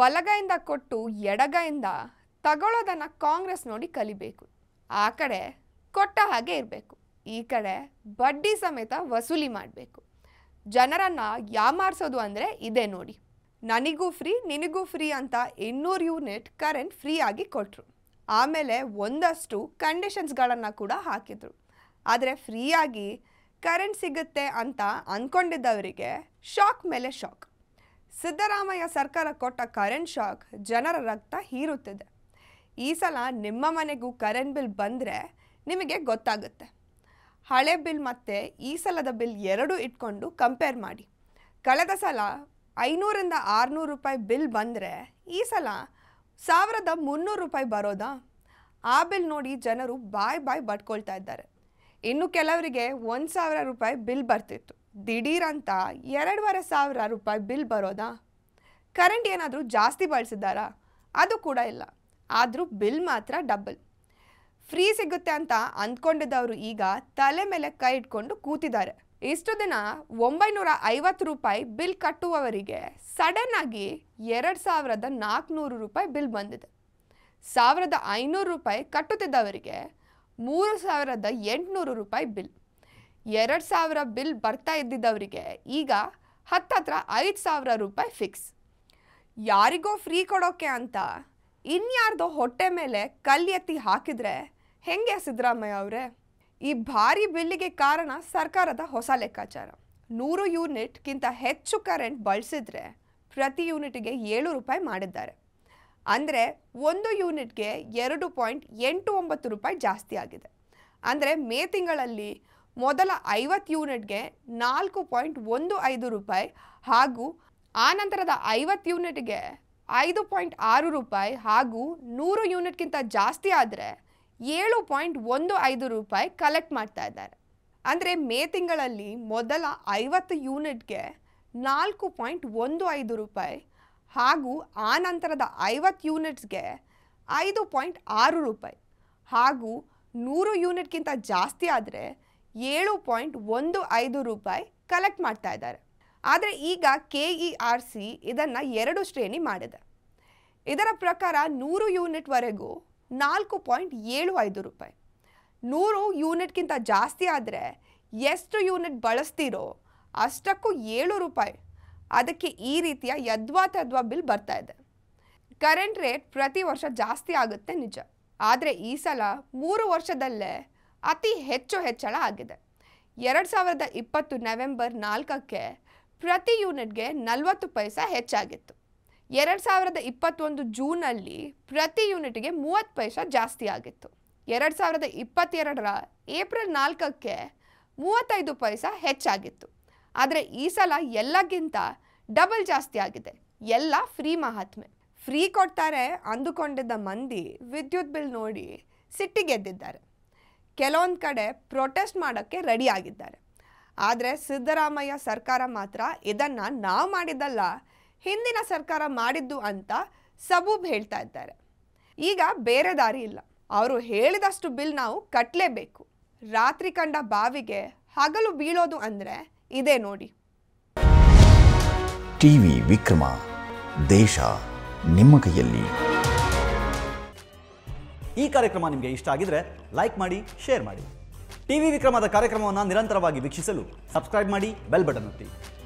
ಬಲಗೈಯಿಂದ ಕೊಟ್ಟು ಎಡಗೈಯಿಂದ ತಗೊಳ್ಳೋದನ್ನು ಕಾಂಗ್ರೆಸ್ ನೋಡಿ ಕಲಿಬೇಕು ಆ ಕಡೆ ಕೊಟ್ಟ ಹಾಗೆ ಇರಬೇಕು ಈ ಕಡೆ ಬಡ್ಡಿ ಸಮೇತ ವಸೂಲಿ ಮಾಡಬೇಕು ಜನರನ್ನು ಯಾಮಾರಿಸೋದು ಅಂದರೆ ಇದೇ ನೋಡಿ ನನಗೂ ಫ್ರೀ ನಿನಗೂ ಫ್ರೀ ಅಂತ ಇನ್ನೂರು ಯೂನಿಟ್ ಕರೆಂಟ್ ಫ್ರೀ ಆಗಿ ಕೊಟ್ಟರು ಆಮೇಲೆ ಒಂದಷ್ಟು ಕಂಡೀಷನ್ಸ್ಗಳನ್ನು ಕೂಡ ಹಾಕಿದರು ಆದರೆ ಫ್ರೀಯಾಗಿ ಕರೆಂಟ್ ಸಿಗುತ್ತೆ ಅಂತ ಅಂದ್ಕೊಂಡಿದ್ದವರಿಗೆ ಶಾಕ್ ಮೇಲೆ ಶಾಕ್ ಸಿದ್ದರಾಮಯ್ಯ ಸರ್ಕಾರ ಕೊಟ್ಟ ಕರೆಂಟ್ ಶಾಕ್ ಜನರ ರಕ್ತ ಹೀರುತ್ತಿದೆ ಈ ಸಲ ನಿಮ್ಮ ಮನೆಗೂ ಕರೆಂಟ್ ಬಿಲ್ ಬಂದರೆ ನಿಮಗೆ ಗೊತ್ತಾಗುತ್ತೆ ಹಳೆ ಬಿಲ್ ಮತ್ತು ಈ ಸಲದ ಬಿಲ್ ಎರಡೂ ಇಟ್ಕೊಂಡು ಕಂಪೇರ್ ಮಾಡಿ ಕಳೆದ ಸಲ ಐನೂರಿಂದ ಆರುನೂರು ರೂಪಾಯಿ ಬಿಲ್ ಬಂದರೆ ಈ ಸಲ ಸಾವಿರದ ಮುನ್ನೂರು ರೂಪಾಯಿ ಬರೋದಾ ಆ ಬಿಲ್ ನೋಡಿ ಜನರು ಬಾಯ್ ಬಾಯ್ ಬಟ್ಕೊಳ್ತಾ ಇದ್ದಾರೆ ಇನ್ನು ಕೆಲವರಿಗೆ ಒಂದು ಸಾವಿರ ರೂಪಾಯಿ ಬಿಲ್ ಬರ್ತಿತ್ತು ದಿಢೀರಂತ ಎರಡೂವರೆ ಸಾವಿರ ರೂಪಾಯಿ ಬಿಲ್ ಬರೋದಾ ಕರೆಂಟ್ ಏನಾದರೂ ಜಾಸ್ತಿ ಬಳಸಿದ್ದಾರಾ ಅದು ಕೂಡ ಇಲ್ಲ ಆದರೂ ಬಿಲ್ ಮಾತ್ರ ಡಬಲ್ ಫ್ರೀ ಸಿಗುತ್ತೆ ಅಂತ ಅಂದ್ಕೊಂಡಿದ್ದವರು ಈಗ ತಲೆ ಮೇಲೆ ಕೈ ಇಟ್ಕೊಂಡು ಕೂತಿದ್ದಾರೆ ಇಷ್ಟು ದಿನ ಒಂಬೈನೂರ ಐವತ್ತು ರೂಪಾಯಿ ಬಿಲ್ ಕಟ್ಟುವವರಿಗೆ ಸಡನ್ ಆಗಿ ಎರಡು ಸಾವಿರದ ನಾಲ್ಕುನೂರು ರೂಪಾಯಿ ಬಿಲ್ ಬಂದಿದೆ ಸಾವಿರದ ಐನೂರು ರೂಪಾಯಿ ಕಟ್ಟುತ್ತಿದ್ದವರಿಗೆ ಮೂರು ಸಾವಿರದ ಎಂಟುನೂರು ರೂಪಾಯಿ ಬಿಲ್ ಎರಡು ಸಾವಿರ ಬಿಲ್ ಬರ್ತಾ ಇದ್ದಿದ್ದವರಿಗೆ ಈಗ ಹತ್ತತ್ರ ಐದು ಸಾವಿರ ರೂಪಾಯಿ ಫಿಕ್ಸ್ ಯಾರಿಗೋ ಫ್ರೀ ಕೊಡೋಕೆ ಅಂತ ಇನ್ಯಾರ್ದೋ ಹೊಟ್ಟೆ ಮೇಲೆ ಎತ್ತಿ ಹಾಕಿದರೆ ಹೆಂಗೆ ಸಿದ್ದರಾಮಯ್ಯ ಅವರೇ ಈ ಭಾರಿ ಬಿಲ್ಲಿಗೆ ಕಾರಣ ಸರ್ಕಾರದ ಹೊಸ ಲೆಕ್ಕಾಚಾರ ನೂರು ಯೂನಿಟ್ಗಿಂತ ಹೆಚ್ಚು ಕರೆಂಟ್ ಬಳಸಿದರೆ ಪ್ರತಿ ಯೂನಿಟ್ಗೆ ಏಳು ರೂಪಾಯಿ ಮಾಡಿದ್ದಾರೆ ಅಂದರೆ ಒಂದು ಯೂನಿಟ್ಗೆ ಎರಡು ಪಾಯಿಂಟ್ ಎಂಟು ಒಂಬತ್ತು ರೂಪಾಯಿ ಜಾಸ್ತಿ ಆಗಿದೆ ಅಂದರೆ ಮೇ ತಿಂಗಳಲ್ಲಿ ಮೊದಲ ಐವತ್ತು ಯೂನಿಟ್ಗೆ ನಾಲ್ಕು ಪಾಯಿಂಟ್ ಒಂದು ಐದು ರೂಪಾಯಿ ಹಾಗೂ ಆ ನಂತರದ ಐವತ್ತು ಯೂನಿಟ್ಗೆ ಐದು ಪಾಯಿಂಟ್ ಆರು ರೂಪಾಯಿ ಹಾಗೂ ನೂರು ಯೂನಿಟ್ಗಿಂತ ಜಾಸ್ತಿ ಆದರೆ ಏಳು ಪಾಯಿಂಟ್ ಒಂದು ಐದು ರೂಪಾಯಿ ಕಲೆಕ್ಟ್ ಮಾಡ್ತಾ ಇದ್ದಾರೆ ಅಂದರೆ ಮೇ ತಿಂಗಳಲ್ಲಿ ಮೊದಲ ಐವತ್ತು ಯೂನಿಟ್ಗೆ ನಾಲ್ಕು ಪಾಯಿಂಟ್ ಒಂದು ಐದು ರೂಪಾಯಿ ಹಾಗೂ ಆ ನಂತರದ ಐವತ್ತು ಯೂನಿಟ್ಸ್ಗೆ ಐದು ಪಾಯಿಂಟ್ ಆರು ರೂಪಾಯಿ ಹಾಗೂ ನೂರು ಯೂನಿಟ್ಗಿಂತ ಜಾಸ್ತಿ ಆದರೆ ಏಳು ಪಾಯಿಂಟ್ ಒಂದು ಐದು ರೂಪಾಯಿ ಕಲೆಕ್ಟ್ ಮಾಡ್ತಾ ಇದ್ದಾರೆ ಆದರೆ ಈಗ K E e R C ಇದನ್ನು ಎರಡು ಶ್ರೇಣಿ ಮಾಡಿದೆ ಇದರ ಪ್ರಕಾರ ನೂರು ಯೂನಿಟ್ವರೆಗೂ ನಾಲ್ಕು ಪಾಯಿಂಟ್ ಏಳು ಐದು ರೂಪಾಯಿ ನೂರು ಯೂನಿಟ್ಗಿಂತ ಜಾಸ್ತಿ ಆದರೆ ಎಷ್ಟು ಯೂನಿಟ್ ಬಳಸ್ತೀರೋ ಅಷ್ಟಕ್ಕೂ ಏಳು ರೂಪಾಯಿ ಅದಕ್ಕೆ ಈ ರೀತಿಯ ಯದ್ವಾ ತದ್ವಾ ಬಿಲ್ ಬರ್ತಾ ಇದೆ ಕರೆಂಟ್ ರೇಟ್ ಪ್ರತಿ ವರ್ಷ ಜಾಸ್ತಿ ಆಗುತ್ತೆ ನಿಜ ಆದರೆ ಈ ಸಲ ಮೂರು ವರ್ಷದಲ್ಲೇ ಅತಿ ಹೆಚ್ಚು ಹೆಚ್ಚಳ ಆಗಿದೆ ಎರಡು ಸಾವಿರದ ಇಪ್ಪತ್ತು ನವೆಂಬರ್ ನಾಲ್ಕಕ್ಕೆ ಪ್ರತಿ ಯೂನಿಟ್ಗೆ ನಲವತ್ತು ಪೈಸ ಹೆಚ್ಚಾಗಿತ್ತು ಎರಡು ಸಾವಿರದ ಇಪ್ಪತ್ತೊಂದು ಜೂನಲ್ಲಿ ಪ್ರತಿ ಯೂನಿಟ್ಗೆ ಮೂವತ್ತು ಪೈಸ ಜಾಸ್ತಿ ಆಗಿತ್ತು ಎರಡು ಸಾವಿರದ ಇಪ್ಪತ್ತೆರಡರ ಏಪ್ರಿಲ್ ನಾಲ್ಕಕ್ಕೆ ಮೂವತ್ತೈದು ಪೈಸಾ ಹೆಚ್ಚಾಗಿತ್ತು ಆದರೆ ಈ ಸಲ ಎಲ್ಲಕ್ಕಿಂತ ಡಬಲ್ ಜಾಸ್ತಿ ಆಗಿದೆ ಎಲ್ಲ ಫ್ರೀ ಮಹಾತ್ಮೆ ಫ್ರೀ ಕೊಡ್ತಾರೆ ಅಂದುಕೊಂಡಿದ್ದ ಮಂದಿ ವಿದ್ಯುತ್ ಬಿಲ್ ನೋಡಿ ಸಿಟ್ಟಿಗೆದ್ದಿದ್ದಾರೆ ಕೆಲವೊಂದು ಕಡೆ ಪ್ರೊಟೆಸ್ಟ್ ಮಾಡೋಕ್ಕೆ ರೆಡಿ ಆಗಿದ್ದಾರೆ ಆದರೆ ಸಿದ್ದರಾಮಯ್ಯ ಸರ್ಕಾರ ಮಾತ್ರ ಇದನ್ನು ನಾವು ಮಾಡಿದ್ದಲ್ಲ ಹಿಂದಿನ ಸರ್ಕಾರ ಮಾಡಿದ್ದು ಅಂತ ಸಬೂಬ್ ಹೇಳ್ತಾ ಇದ್ದಾರೆ ಈಗ ಬೇರೆ ದಾರಿ ಇಲ್ಲ ಅವರು ಹೇಳಿದಷ್ಟು ಬಿಲ್ ನಾವು ಕಟ್ಟಲೇಬೇಕು ರಾತ್ರಿ ಕಂಡ ಬಾವಿಗೆ ಹಗಲು ಬೀಳೋದು ಅಂದರೆ ಇದೇ ನೋಡಿ ಟಿವಿ ವಿಕ್ರಮ ದೇಶ ನಿಮ್ಮ ಕೈಯಲ್ಲಿ ಈ ಕಾರ್ಯಕ್ರಮ ನಿಮಗೆ ಇಷ್ಟ ಆಗಿದ್ರೆ ಲೈಕ್ ಮಾಡಿ ಶೇರ್ ಮಾಡಿ ಟಿವಿ ವಿಕ್ರಮದ ಕಾರ್ಯಕ್ರಮವನ್ನು ನಿರಂತರವಾಗಿ ವೀಕ್ಷಿಸಲು ಸಬ್ಸ್ಕ್ರೈಬ್ ಮಾಡಿ ಬೆಲ್ ಬಟನ್ ಒತ್ತಿ